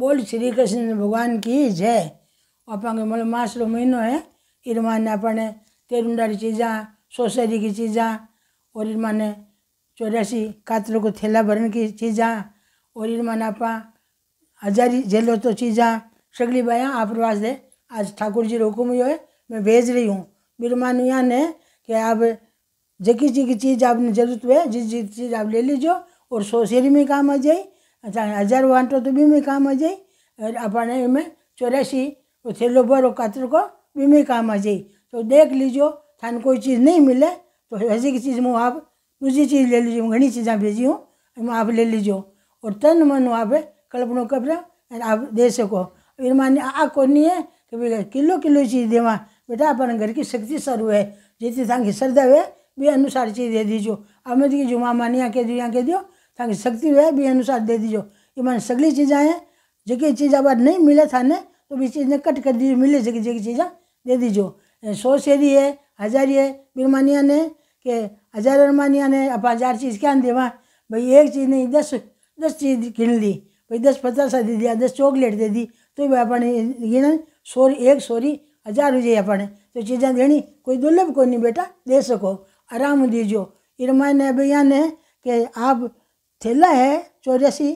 बोल श्री कृष्ण भगवान की जय आप मतलब मासरो महीनों है इरमान ने अपने तेरुंडारी चीज़ा सोसाइटी की चीज़ा और इरमान ने चौरासी कातर को थैला भरने की चीज़ा ઓરીર मनापा हजारी झेलो तो चीज़ा सगली बाया आप रवाज दे आज ठाकुर जी हुकुम जो है मैं भेज रही हूँ बिरमानिया ने कि आप जकी जी की चीज़ आपने जरूरत हुए जिस जिस चीज़ आप ले लीजिए और सौ शेरी में काम आ जाए चाहे अच्छा, हज़ार वाटो तो भी में काम आ जाए और अपने में चौरासी और थैलो भर और कातर को भी में काम आ जाए तो देख लीजिए थान कोई चीज़ नहीं मिले तो ऐसी की चीज़ मुँह आप दूसरी चीज़ ले लीजिए घनी चीज़ें भेजी हूँ आप ले लीजिए और तन मन आप कल्पनो कर आप दे सको इन मान्य आ को नहीं है कि भैया किलो किलो चीज़ देवा बेटा अपन घर की शक्ति सर है जितनी तक श्रद्धा हुए भी अनुसार चीज़ दे दीजो अब मैं जो माँ ने यहाँ कह दियो कह दियो शक्ति हुए भी अनुसार दे दीजो ये मान सगली चीज़ें हैं जगह चीज़ अब नहीं मिले ने तो भी चीज़ ने कट कर दी मिले जगह जगह चीज़ें दे दीजो सौ शेरी है हजारी है बिरमानिया ने कि हजार अरमानिया ने अब हजार चीज़ क्या देवा भाई एक चीज़ नहीं दस दस चीज़ गिन ली भाई दस पचास दे दिया दस चॉकलेट दे दी तो भाई अपने गिन सॉरी एक सॉरी हजार हो जाए अपने तो चीज़ें देनी कोई दुर्लभ कोई नहीं बेटा दे सको आराम दीजो इरमान ने भैया ने कि आप थैला है चौरासी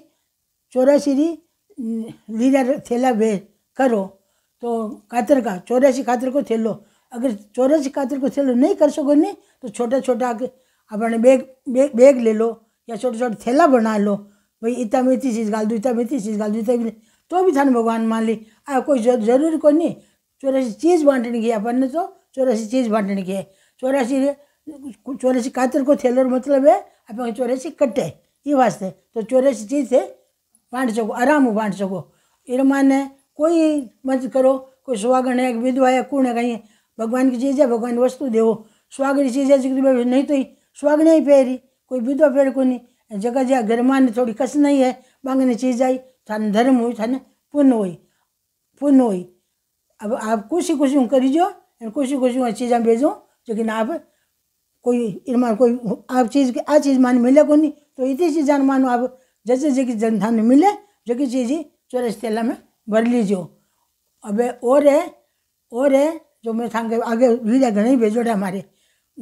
चौरासी लीला थैला भेज करो तो कातर का चौरासी कातर को थैलो अगर चौरस खातिर को सेलो नहीं कर सको नहीं तो छोटा छोटा अपने बैग बैग बैग ले लो या छोटे छोटे थैला बना लो भाई इतना में इतनी चीज़ गाल दो इतना इतनी चीज़ गाल दो इतना तो भी थाने भगवान मान ली आ कोई जरूरी को नहीं चौरासी चीज़ बांटने की अपन ने तो चौरासी चीज़ बांटने की है चौरासी चौरासी कातर को थैलोर मतलब है अपन चौरासी कट्टे ये वास्ते तो चौरासी चीज़ से बांट सको आराम बांट सको इरमान है कोई मत करो कोई सुहागण है विधवा है कूण है कहीं भगवान की चीज़ है भगवान वस्तु देवो सुहागणी चीज़ है नहीं तो ही सुहागणी ही पहरी कोई बीधो फेर को नहीं जगह जहाँ गर्मा थोड़ी कस नहीं है मांगने चीज़ आई थाने धर्म हुई थाने पुण्य हुई पुण्य हुई अब आप खुशी खुशी हूँ करीजो खुशी खुशी हूँ चीज़ें भेजो लेकिन आप कोई इनमान कोई आप चीज़ की आ चीज़ मान मिले को नहीं तो इतनी चीज़ मानो आप जैसे जगह जनधान मिले जो कि चीज़ ही चौरस तेला में भर लीजिए अब और है और है जो मैं सांगे आगे लीजा घने भेजोड़ा हमारे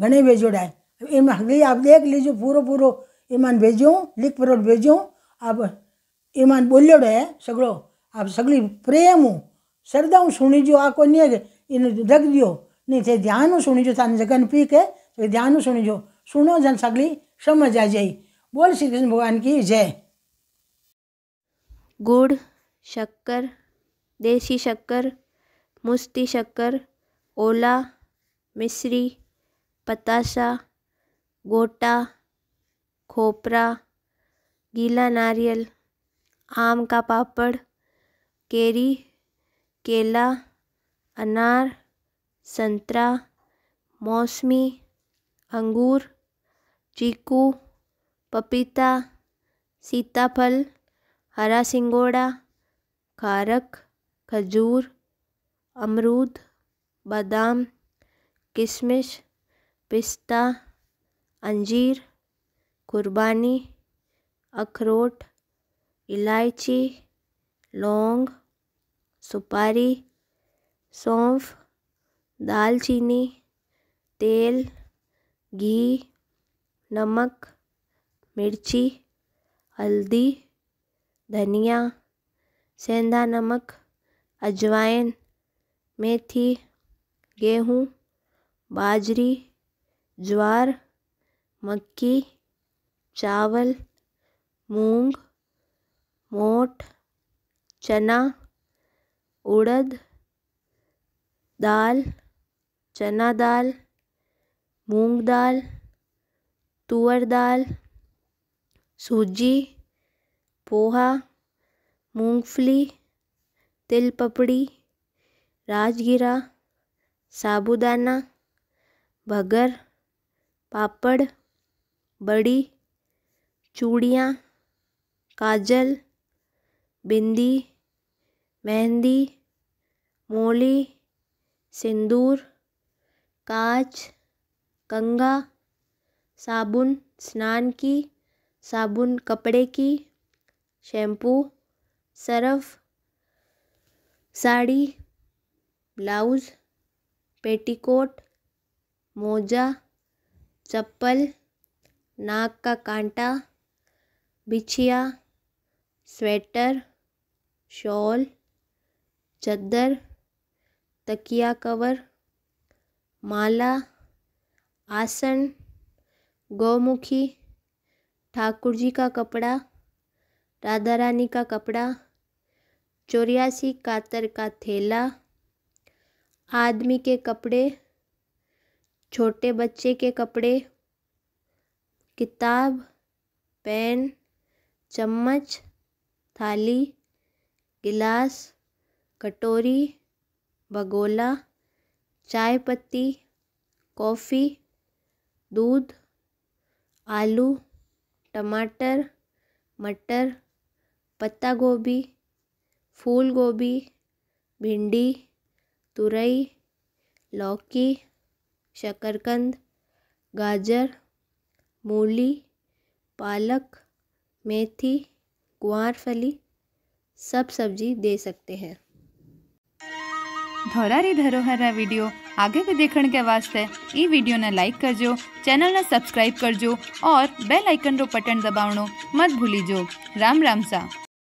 घने भेजोड़ा है इम अगली आप देख लीजिए पूरा पूरा ईमान भेजो लिख परोट भेजो आप ईमान बोलियोड़ो है सगड़ो आप सगली प्रेम हूँ हूँ श्रद्धा सुनी जो आ कोई नहीं है इन रख दियो नहीं थे ध्यान सुनी जो तान जगन पी के तो ध्यान जो सुनो जन सगली समझ आ जाए बोल श्री कृष्ण भगवान की जय गुड़ शक्कर देसी शक्कर मुस्ती शक्कर ओला मिश्री पताशा गोटा खोपरा गीला नारियल आम का पापड़ केरी केला अनार संतरा मौसमी अंगूर चीकू पपीता सीताफल हरा सिंगोड़ा खारक खजूर अमरूद बादाम किशमिश पिस्ता अंजीर कुर्बानी अखरोट इलायची लौंग सुपारी सौंफ दालचीनी तेल घी नमक मिर्ची हल्दी धनिया सेंधा नमक अजवाइन मेथी गेहूँ बाजरी ज्वार मक्की चावल मूंग मोठ चना उड़द दाल चना दाल मूंग दाल तुअर दाल सूजी पोहा मूंगफली तिल पपड़ी राजगिरा साबूदाना भगर पापड़ बड़ी चूड़ियाँ काजल बिंदी मेहंदी मोली सिंदूर काच कंगा साबुन स्नान की साबुन कपड़े की shampoo surf sari blouse petticoat मोजा चप्पल नाक का कांटा बिछिया स्वेटर शॉल चद्दर तकिया कवर माला आसन गौमुखी ठाकुर जी का कपड़ा राधा रानी का कपड़ा चौरासी कातर का थैला आदमी के कपड़े छोटे बच्चे के कपड़े किताब पेन चम्मच थाली गिलास कटोरी भगोला चाय पत्ती कॉफ़ी दूध आलू टमाटर मटर पत्ता गोभी फूल गोभी भिंडी तुरई लौकी शकरकंद गाजर मूली पालक मेथी कुआरफली सब सब्जी दे सकते हैं धोरारी धरोहर रा वीडियो आगे भी देखने के वास्ते ई वीडियो ने लाइक कर जो चैनल ने सब्सक्राइब कर जो और बेल आइकन रो बटन दबावणो मत भूलीजो राम राम सा